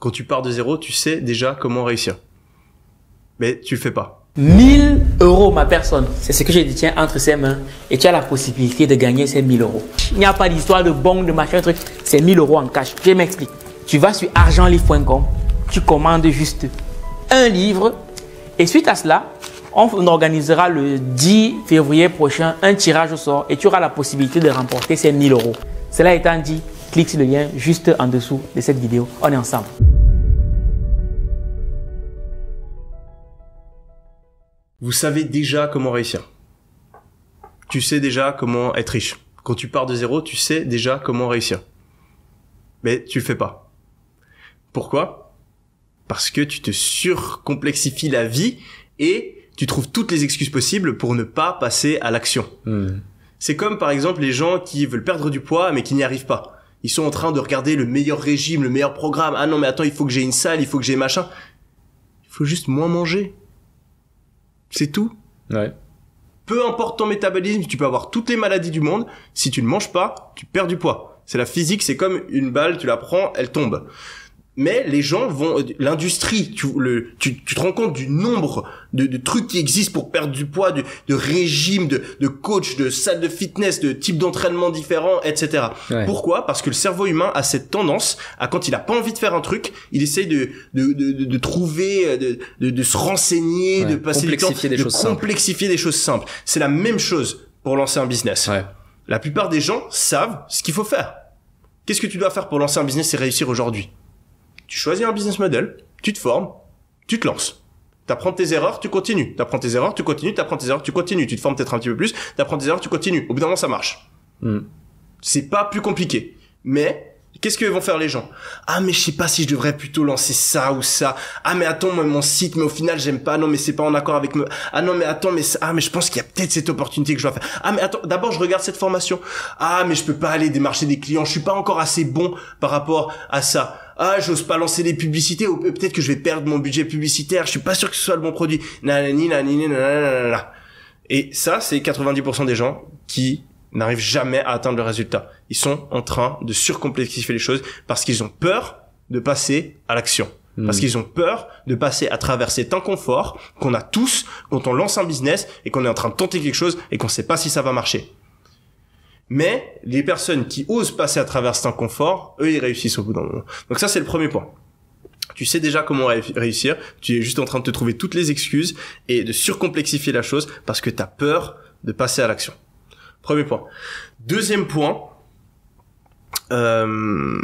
Quand tu pars de zéro, tu sais déjà comment réussir. Mais tu le fais pas. 1000 euros ma personne, c'est ce que je détiens entre ses mains et tu as la possibilité de gagner ces 1000 euros. Il n'y a pas d'histoire de banque, de machin, truc. C'est 1000 euros en cash. Je m'explique. Tu vas sur argentlivre.com, tu commandes juste un livre et suite à cela, on organisera le 10 février prochain un tirage au sort et tu auras la possibilité de remporter ces 1000 euros. Cela étant dit, clique sur le lien juste en dessous de cette vidéo. On est ensemble. vous savez déjà comment réussir. Tu sais déjà comment être riche. Quand tu pars de zéro, tu sais déjà comment réussir. Mais tu le fais pas. Pourquoi Parce que tu te surcomplexifies la vie et tu trouves toutes les excuses possibles pour ne pas passer à l'action. Hmm. C'est comme par exemple les gens qui veulent perdre du poids mais qui n'y arrivent pas. Ils sont en train de regarder le meilleur régime, le meilleur programme. Ah non mais attends, il faut que j'ai une salle, il faut que j'ai machin. Il faut juste moins manger. C'est tout. Ouais. Peu importe ton métabolisme, tu peux avoir toutes les maladies du monde. Si tu ne manges pas, tu perds du poids. C'est la physique, c'est comme une balle, tu la prends, elle tombe mais les gens vont euh, l'industrie tu, le, tu, te rends compte du nombre de, trucs qui existent pour perdre du poids de, de régime de, de coach de salles de fitness de types d'entraînement différents, etc pourquoi parce que le cerveau humain a cette tendance à quand il a pas envie de faire un truc il essaye de de, trouver euh, de, se renseigner de passer du temps des de complexifier des choses simples c'est la même chose pour lancer un business la plupart des gens savent ce qu'il faut faire Qu'est-ce que tu dois faire pour lancer un business et réussir aujourd'hui tu choisis un business model, tu te formes, tu te lances. T'apprends tes erreurs, tu continues. T'apprends tes erreurs, tu continues. T'apprends tes erreurs, tu continues. Tu te formes peut-être un petit peu plus. T'apprends tes erreurs, tu continues. Au bout d'un moment, ça marche. Hmm. C'est pas plus compliqué. Mais qu'est-ce que vont faire les gens Ah mais je sais pas si je devrais plutôt lancer ça ou ça. Ah mais attends, moi, mon site, mais au final j'aime pas. Non mais c'est pas en accord avec me. Ah non mais attends, mais ah mais je pense qu'il y a peut-être cette opportunité que je dois faire. Ah mais attends, d'abord je regarde cette formation. Ah mais je peux pas aller démarcher des clients. Je suis pas encore assez bon par rapport à ça ah j'ose pas lancer des publicités ou peut-être que je vais perdre mon budget publicitaire je suis pas sûr que ce soit le bon produit et ça c'est 90% des gens qui n'arrivent jamais à atteindre le résultat ils sont en train de surcomplexifier les choses parce qu'ils ont peur de passer à l'action hmm. parce qu'ils ont peur de passer à travers cet inconfort qu'on a tous quand on lance un business et qu'on est en train de tenter quelque chose et qu'on sait pas si ça va marcher. Mais les personnes qui osent passer à travers cet inconfort, eux, ils réussissent au bout d'un moment. Donc ça, c'est le premier point. Tu sais déjà comment réussir, tu es juste en train de te trouver toutes les excuses et de surcomplexifier la chose parce que tu as peur de passer à l'action. Premier point. Deuxième point, euh,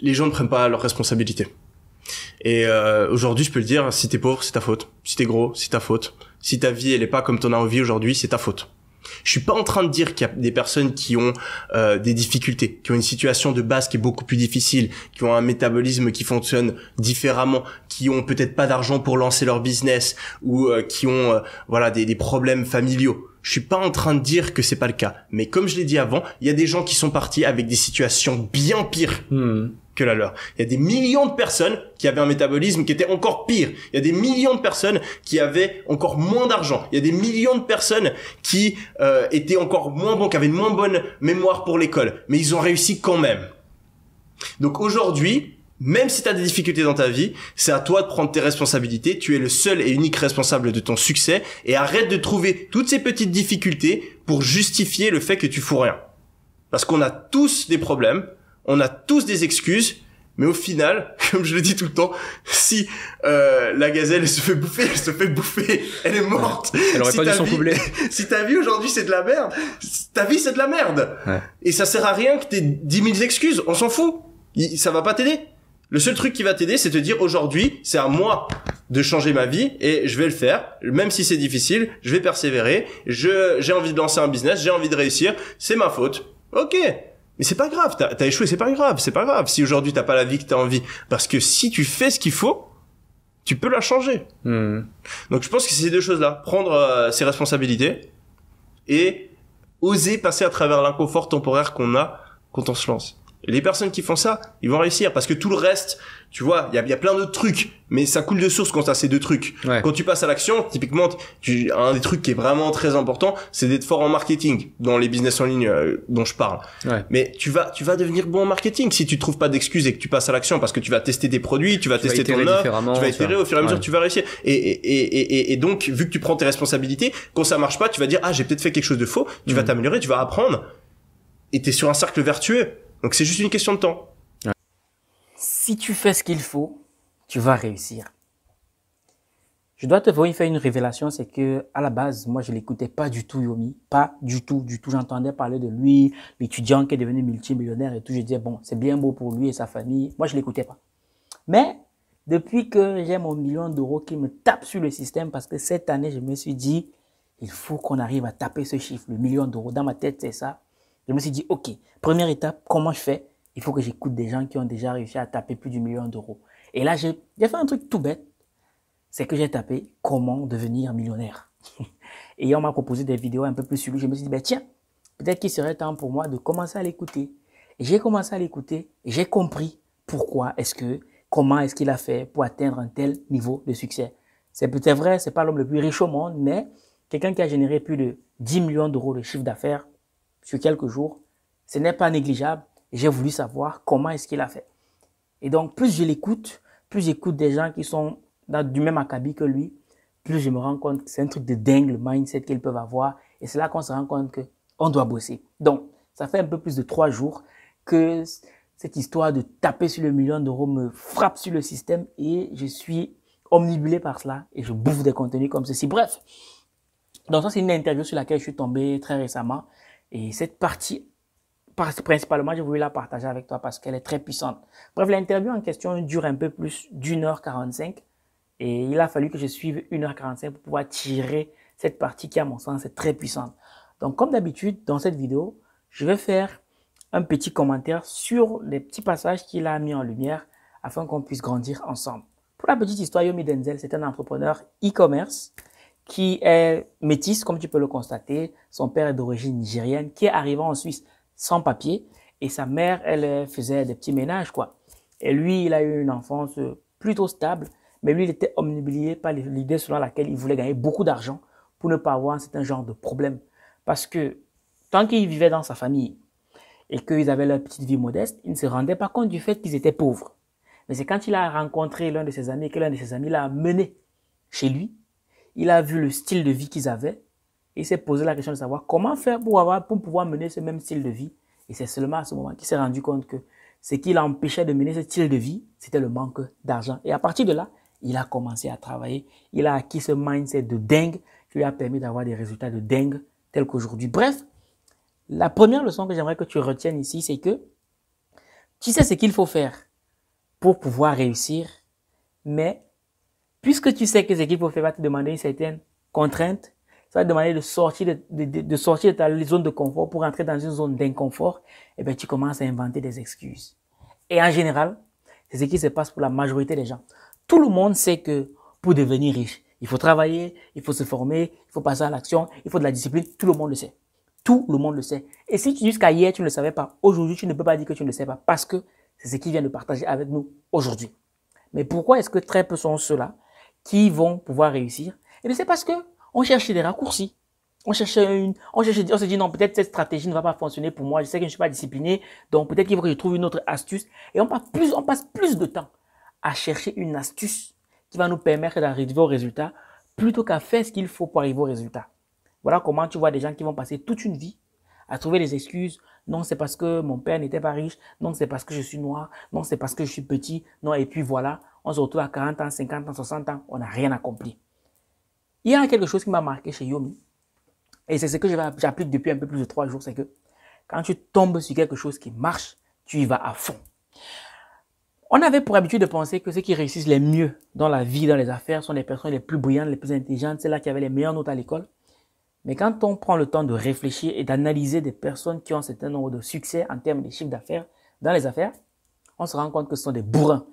les gens ne prennent pas leurs responsabilités. Et euh, aujourd'hui, je peux le dire, si t'es pauvre, c'est ta faute. Si t'es gros, c'est ta faute. Si ta vie, elle est pas comme en as envie aujourd'hui, c'est ta faute. Je suis pas en train de dire qu'il y a des personnes qui ont euh, des difficultés, qui ont une situation de base qui est beaucoup plus difficile, qui ont un métabolisme qui fonctionne différemment, qui ont peut-être pas d'argent pour lancer leur business ou euh, qui ont euh, voilà des, problèmes familiaux. Je suis pas en train de dire que c'est pas le cas, mais comme je l'ai dit avant, il y a des gens qui sont partis avec des situations bien pires. Hmm. Il y a des millions de personnes qui avaient un métabolisme qui était encore pire. Il y a des millions de personnes qui avaient encore moins d'argent. Il y a des millions de personnes qui euh, étaient encore moins bons, qui avaient une moins bonne mémoire pour l'école. Mais ils ont réussi quand même. Donc aujourd'hui, même si tu as des difficultés dans ta vie, c'est à toi de prendre tes responsabilités. Tu es le seul et unique responsable de ton succès et arrête de trouver toutes ces petites difficultés pour justifier le fait que tu fous rien. Parce qu'on a tous des problèmes, on a tous des excuses, mais au final, comme je le dis tout le temps, si euh, la gazelle se fait bouffer, elle se fait bouffer, elle est morte. Elle aurait pas dû s'en coubler. si ta vie aujourd'hui c'est de la merde, ta vie c'est de la merde. Et ça sert à rien que t'aies dix 000 excuses, on s'en fout. Ça va pas t'aider. Le seul truc qui va t'aider, c'est te dire aujourd'hui, c'est à moi de changer ma vie et je vais le faire, même si c'est difficile, je vais persévérer. Je j'ai envie de lancer un business, j'ai envie de réussir, c'est ma faute. Ok, mais c'est pas grave, t'as as échoué, c'est pas grave, c'est pas grave. Si aujourd'hui t'as pas la vie que t'as envie, parce que si tu fais ce qu'il faut, tu peux la changer. Hmm. Donc je pense que c'est ces deux choses-là, prendre euh, ses responsabilités et oser passer à travers l'inconfort temporaire qu'on a quand on se lance les personnes qui font ça, ils vont réussir parce que tout le reste, tu vois, il y a, plein d'autres trucs, mais ça coule de source quand t'as ces deux trucs. Quand tu passes à l'action, typiquement, tu, un des trucs qui est vraiment très important, c'est d'être fort en marketing dans les business en ligne euh, dont je parle. Mais tu vas, tu vas devenir bon en marketing si tu trouves pas d'excuses et que tu passes à l'action parce que tu vas tester des produits, tu vas tester ton offre, tu vas itérer au fur et à mesure, tu vas réussir. Et, et, et, et, donc, vu que tu prends tes responsabilités, quand ça marche pas, tu vas dire ah j'ai peut-être fait quelque chose de faux, tu vas mm. t'améliorer, tu vas apprendre, et t'es sur un cercle vertueux. Donc c'est juste une question de temps. Si tu fais ce qu'il faut, tu vas réussir. Je dois te voir faire une révélation, c'est que à la base, moi, je l'écoutais pas du tout, Yomi, pas du tout, du tout. J'entendais parler de lui, l'étudiant qui est devenu multimillionnaire et tout. Je disais bon, c'est bien beau pour lui et sa famille. Moi, je l'écoutais pas. Mais depuis que j'ai mon million d'euros qui me tape sur le système, parce que cette année, je me suis dit, il faut qu'on arrive à taper ce chiffre, le million d'euros. Dans ma tête, c'est ça. Je me suis dit, OK, première étape, comment je fais Il faut que j'écoute des gens qui ont déjà réussi à taper plus du million d'euros. Et là, j'ai fait un truc tout bête. C'est que j'ai tapé comment devenir millionnaire. Et on m'a proposé des vidéos un peu plus sur lui. Je me suis dit, ben tiens, peut-être qu'il serait temps pour moi de commencer à l'écouter. j'ai commencé à l'écouter j'ai compris pourquoi est-ce que, comment est-ce qu'il a fait pour atteindre un tel niveau de succès. C'est peut-être vrai, c'est pas l'homme le plus riche au monde, mais quelqu'un qui a généré plus de 10 millions d'euros de chiffre d'affaires sur quelques jours. Ce n'est pas négligeable. J'ai voulu savoir comment est-ce qu'il a fait. Et donc, plus je l'écoute, plus j'écoute des gens qui sont dans, du même acabit que lui, plus je me rends compte que c'est un truc de dingue le mindset qu'ils peuvent avoir. Et c'est là qu'on se rend compte que on doit bosser. Donc, ça fait un peu plus de trois jours que cette histoire de taper sur le million d'euros me frappe sur le système et je suis omnibulé par cela et je bouffe des contenus comme ceci. Bref. Donc ça, c'est une interview sur laquelle je suis tombé très récemment et cette partie, principalement, j'ai voulais la partager avec toi parce qu'elle est très puissante. Bref, l'interview en question dure un peu plus d'une heure 45 et il a fallu que je suive 1h45 pour pouvoir tirer cette partie qui, à mon sens, est très puissante. Donc, comme d'habitude, dans cette vidéo, je vais faire un petit commentaire sur les petits passages qu'il a mis en lumière afin qu'on puisse grandir ensemble. Pour la petite histoire, Yomi Denzel, c'est un entrepreneur e-commerce qui est métisse, comme tu peux le constater. Son père est d'origine nigérienne, qui est arrivé en Suisse sans papier. Et sa mère, elle euh, faisait des petits ménages, quoi. Et lui, il a eu une enfance euh, plutôt stable, mais lui, il était omnibulé par l'idée selon laquelle il voulait gagner beaucoup d'argent pour ne pas avoir un certain genre de problème. Parce que tant qu'il vivait dans sa famille et qu'ils avaient leur petite vie modeste, il ne se rendait pas compte du fait qu'ils étaient pauvres. Mais c'est quand il a rencontré l'un de ses amis que l'un de ses amis l'a amené chez lui il a vu le style de vie qu'ils avaient et s'est posé la question de savoir comment faire pour, avoir, pour pouvoir mener ce même style de vie. Et c'est seulement à ce moment qu'il s'est rendu compte que ce qui l'empêchait de mener ce style de vie, c'était le manque d'argent. Et à partir de là, il a commencé à travailler. Il a acquis ce mindset de dingue qui lui a permis d'avoir des résultats de dingue tels qu'aujourd'hui. Bref, la première leçon que j'aimerais que tu retiennes ici, c'est que tu sais ce qu'il faut faire pour pouvoir réussir, mais puisque tu sais que les équipes faire va te demander une certaine contrainte, ça va te demander de sortir de, de, de, sortir de ta zone de confort pour entrer dans une zone d'inconfort, et eh bien tu commences à inventer des excuses. Et en général, c'est ce qui se passe pour la majorité des gens. Tout le monde sait que pour devenir riche, il faut travailler, il faut se former, il faut passer à l'action, il faut de la discipline, tout le monde le sait. Tout le monde le sait. Et si tu jusqu'à hier tu ne le savais pas, aujourd'hui tu ne peux pas dire que tu ne le sais pas parce que c'est ce qui vient de partager avec nous aujourd'hui. Mais pourquoi est-ce que très peu sont ceux-là qui vont pouvoir réussir. Et c'est parce que on cherchait des raccourcis. On cherchait une, on cherchait, on se dit non, peut-être cette stratégie ne va pas fonctionner pour moi. Je sais que je ne suis pas discipliné, donc peut-être qu'il faut que je trouve une autre astuce. Et on passe plus, on passe plus de temps à chercher une astuce qui va nous permettre d'arriver au résultat plutôt qu'à faire ce qu'il faut pour arriver au résultat. Voilà comment tu vois des gens qui vont passer toute une vie à trouver des excuses. Non, c'est parce que mon père n'était pas riche. Non, c'est parce que je suis noir. Non, c'est parce que je suis petit. Non, et puis voilà on se retrouve à 40 ans, 50 ans, 60 ans, on n'a rien accompli. Il y a quelque chose qui m'a marqué chez Yomi, et c'est ce que j'applique depuis un peu plus de trois jours, c'est que quand tu tombes sur quelque chose qui marche, tu y vas à fond. On avait pour habitude de penser que ceux qui réussissent les mieux dans la vie, dans les affaires, sont les personnes les plus brillantes, les plus intelligentes, celles-là qui avaient les meilleures notes à l'école. Mais quand on prend le temps de réfléchir et d'analyser des personnes qui ont un certain nombre de succès en termes de chiffre d'affaires dans les affaires, on se rend compte que ce sont des bourrins,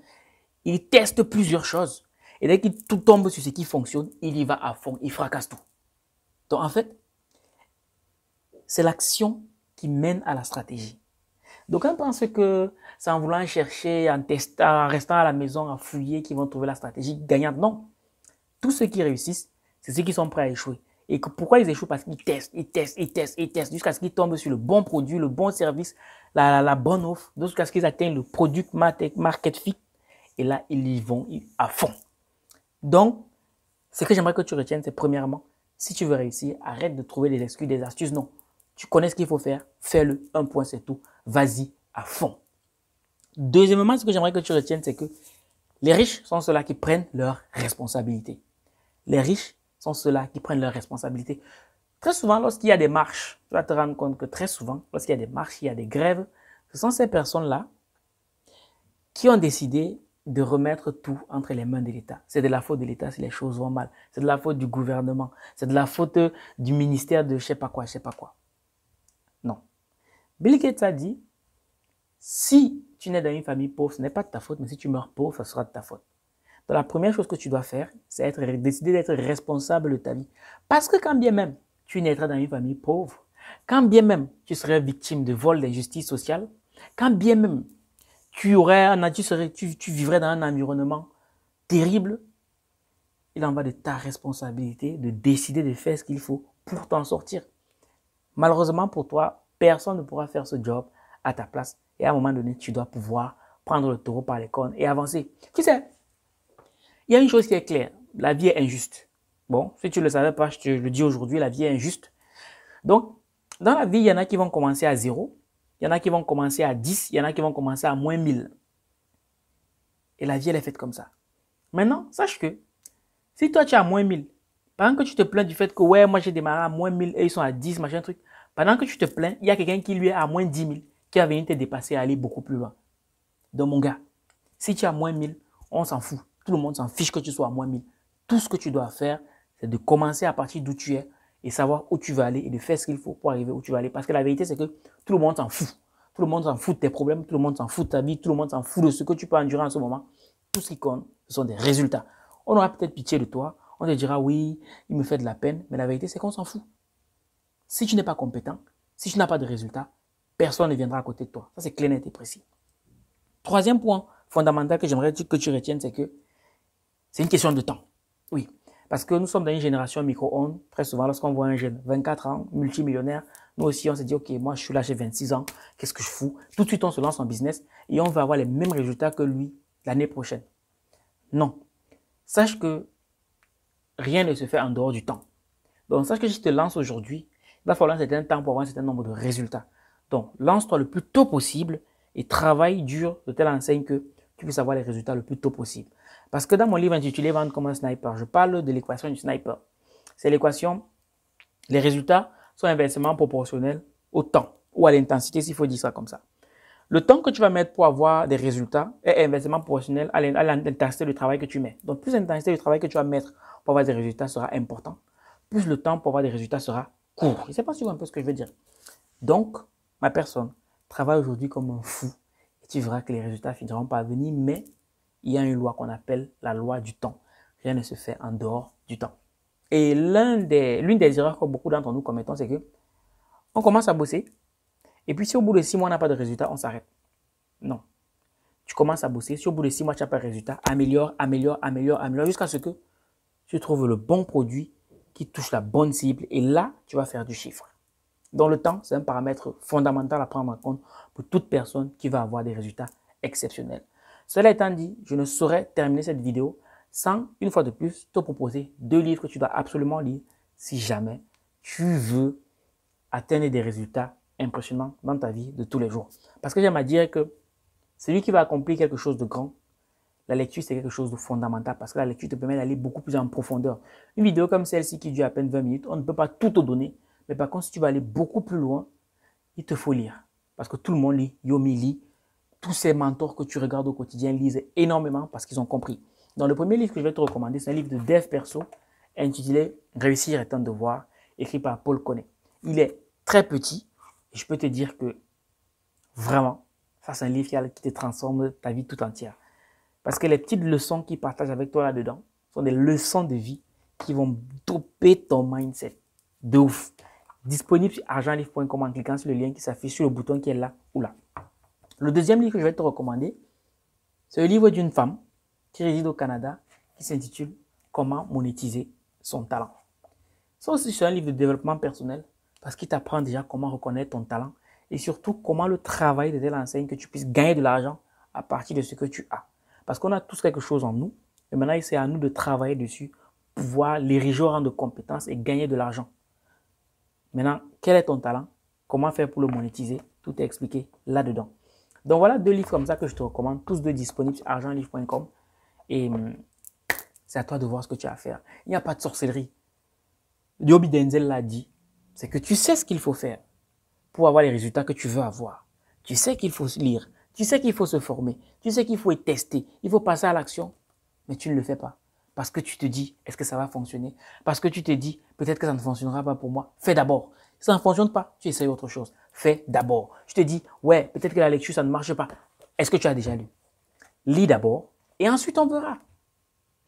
il teste plusieurs choses. Et dès qu'il tout tombe sur ce qui fonctionne, il y va à fond, il fracasse tout. Donc en fait, c'est l'action qui mène à la stratégie. Donc on pense que c'est en voulant chercher, en testant, restant à la maison, à fouiller, qu'ils vont trouver la stratégie gagnante. Non. Tous ceux qui réussissent, c'est ceux qui sont prêts à échouer. Et pourquoi ils échouent Parce qu'ils testent, ils testent, ils testent, ils testent, jusqu'à ce qu'ils tombent sur le bon produit, le bon service, la, bonne offre, jusqu'à ce qu'ils atteignent le product market fit et là, ils y vont à fond. Donc, ce que j'aimerais que tu retiennes, c'est premièrement, si tu veux réussir, arrête de trouver des excuses, des astuces. Non. Tu connais ce qu'il faut faire, fais-le. Un point, c'est tout. Vas-y à fond. Deuxièmement, ce que j'aimerais que tu retiennes, c'est que les riches sont ceux-là qui prennent leurs responsabilités. Les riches sont ceux-là qui prennent leurs responsabilités. Très souvent, lorsqu'il y a des marches, tu vas te rendre compte que très souvent, lorsqu'il y a des marches, il y a des grèves, ce sont ces personnes-là qui ont décidé de remettre tout entre les mains de l'État. C'est de la faute de l'État si les choses vont mal. C'est de la faute du gouvernement. C'est de la faute euh, du ministère de je sais pas quoi, je sais pas quoi. Non. Bill Gates a dit, si tu nais dans une famille pauvre, ce n'est pas de ta faute, mais si tu meurs pauvre, ce sera de ta faute. Donc la première chose que tu dois faire, c'est être, décider d'être responsable de ta vie. Parce que quand bien même tu naîtras dans une famille pauvre, quand bien même tu serais victime de vol, d'injustice sociale, quand bien même tu aurais tu, serais, tu, vivrais dans un environnement terrible. Il en va de ta responsabilité de décider de faire ce qu'il faut pour t'en sortir. Malheureusement pour toi, personne ne pourra faire ce job à ta place. Et à un moment donné, tu dois pouvoir prendre le taureau par les cornes et avancer. Tu sais, il y a une chose qui est claire. La vie est injuste. Bon, si tu ne le savais pas, je te le dis aujourd'hui, la vie est injuste. Donc, dans la vie, il y en a qui vont commencer à zéro. Il y en a qui vont commencer à 10, il y en a qui vont commencer à moins 1000. Et la vie, elle est faite comme ça. Maintenant, sache que si toi, tu es à moins 1000, pendant que tu te plains du fait que, ouais, moi, j'ai démarré à moins 1000 et ils sont à 10, machin, truc, pendant que tu te plains, il y a quelqu'un qui lui est à moins 10 000, qui va venir te dépasser et aller beaucoup plus loin. Donc, mon gars, si tu es à moins 1000, on s'en fout. Tout le monde s'en fiche que tu sois à moins 1000. Tout ce que tu dois faire, c'est de commencer à partir d'où tu es et savoir où tu vas aller et de faire ce qu'il faut pour arriver où tu vas aller. Parce que la vérité, c'est que tout le monde s'en fout. Tout le monde s'en fout de tes problèmes, tout le monde s'en fout de ta vie, tout le monde s'en fout de ce que tu peux endurer en ce moment. Tout ce qui compte, ce sont des résultats. On aura peut-être pitié de toi, on te dira oui, il me fait de la peine, mais la vérité, c'est qu'on s'en fout. Si tu n'es pas compétent, si tu n'as pas de résultats, personne ne viendra à côté de toi. Ça, c'est clair, net et précis. Troisième point fondamental que j'aimerais que tu retiennes, c'est que c'est une question de temps. Oui, parce que nous sommes dans une génération micro-ondes. Très souvent, lorsqu'on voit un jeune, 24 ans, multimillionnaire, nous aussi, on se dit, OK, moi, je suis là, j'ai 26 ans, qu'est-ce que je fous Tout de suite, on se lance en business et on va avoir les mêmes résultats que lui l'année prochaine. Non. Sache que rien ne se fait en dehors du temps. Donc, sache que si je te lance aujourd'hui, il va falloir un certain temps pour avoir un certain nombre de résultats. Donc, lance-toi le plus tôt possible et travaille dur de telle enseigne que tu puisses avoir les résultats le plus tôt possible. Parce que dans mon livre intitulé Vendre comme un sniper, je parle de l'équation du sniper. C'est l'équation, les résultats sont inversement proportionnels au temps ou à l'intensité, s'il faut dire ça comme ça. Le temps que tu vas mettre pour avoir des résultats est inversement proportionnel à l'intensité du travail que tu mets. Donc, plus l'intensité du travail que tu vas mettre pour avoir des résultats sera important, plus le temps pour avoir des résultats sera court. Je ne sais pas si vous un peu ce que je veux dire. Donc, ma personne travaille aujourd'hui comme un fou. Et tu verras que les résultats finiront par venir, mais il y a une loi qu'on appelle la loi du temps. Rien ne se fait en dehors du temps. Et l'une des, des erreurs que beaucoup d'entre nous commettons, c'est que on commence à bosser, et puis si au bout de six mois, on n'a pas de résultat, on s'arrête. Non. Tu commences à bosser, si au bout de six mois, tu n'as pas de résultat, améliore, améliore, améliore, améliore, jusqu'à ce que tu trouves le bon produit qui touche la bonne cible, et là, tu vas faire du chiffre. Dans le temps, c'est un paramètre fondamental à prendre en compte pour toute personne qui va avoir des résultats exceptionnels. Cela étant dit, je ne saurais terminer cette vidéo sans, une fois de plus, te proposer deux livres que tu dois absolument lire si jamais tu veux atteindre des résultats impressionnants dans ta vie de tous les jours. Parce que j'aime à dire que celui qui va accomplir quelque chose de grand, la lecture, c'est quelque chose de fondamental parce que la lecture te permet d'aller beaucoup plus en profondeur. Une vidéo comme celle-ci qui dure à peine 20 minutes, on ne peut pas tout te donner. Mais par contre, si tu veux aller beaucoup plus loin, il te faut lire. Parce que tout le monde lit. Yomi lit tous ces mentors que tu regardes au quotidien lisent énormément parce qu'ils ont compris. Dans le premier livre que je vais te recommander, c'est un livre de dev perso intitulé Réussir est un devoir, écrit par Paul Connet. Il est très petit et je peux te dire que vraiment, ça c'est un livre qui te transforme ta vie tout entière. Parce que les petites leçons qu'il partage avec toi là-dedans sont des leçons de vie qui vont doper ton mindset. De ouf. Disponible sur argentlivre.com en cliquant sur le lien qui s'affiche sur le bouton qui est là ou là. Le deuxième livre que je vais te recommander, c'est le livre d'une femme qui réside au Canada qui s'intitule Comment monétiser son talent. Ça aussi, c'est un livre de développement personnel parce qu'il t'apprend déjà comment reconnaître ton talent et surtout comment le travailler, de telle enseigne que tu puisses gagner de l'argent à partir de ce que tu as. Parce qu'on a tous quelque chose en nous et maintenant, c'est à nous de travailler dessus, pouvoir l'ériger au rang de compétences et gagner de l'argent. Maintenant, quel est ton talent Comment faire pour le monétiser Tout est expliqué là-dedans. Donc voilà deux livres comme ça que je te recommande, tous deux disponibles sur argentlivre.com. Et hum, c'est à toi de voir ce que tu as à faire. Il n'y a pas de sorcellerie. Yobi Denzel l'a dit, c'est que tu sais ce qu'il faut faire pour avoir les résultats que tu veux avoir. Tu sais qu'il faut lire, tu sais qu'il faut se former, tu sais qu'il faut être testé, il faut passer à l'action, mais tu ne le fais pas. Parce que tu te dis, est-ce que ça va fonctionner Parce que tu te dis, peut-être que ça ne fonctionnera pas pour moi. Fais d'abord. Si ça ne fonctionne pas, tu essayes autre chose fais d'abord. Je te dis, ouais, peut-être que la lecture, ça ne marche pas. Est-ce que tu as déjà lu Lis d'abord et ensuite on verra.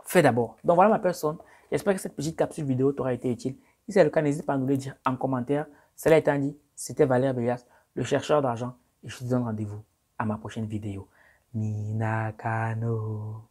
Fais d'abord. Donc voilà ma personne. J'espère que cette petite capsule vidéo t'aura été utile. Si c'est le cas, n'hésite pas à nous le dire en commentaire. Cela étant dit, c'était Valère Bélias, le chercheur d'argent, et je te donne rendez-vous à ma prochaine vidéo. Minakano.